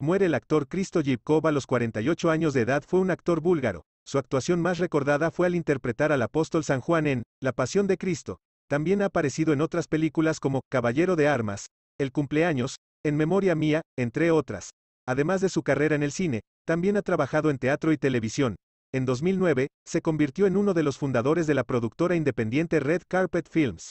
Muere el actor Cristo Yipkov. a los 48 años de edad fue un actor búlgaro. Su actuación más recordada fue al interpretar al apóstol San Juan en La Pasión de Cristo. También ha aparecido en otras películas como Caballero de Armas, El Cumpleaños, En Memoria Mía, entre otras. Además de su carrera en el cine, también ha trabajado en teatro y televisión. En 2009, se convirtió en uno de los fundadores de la productora independiente Red Carpet Films.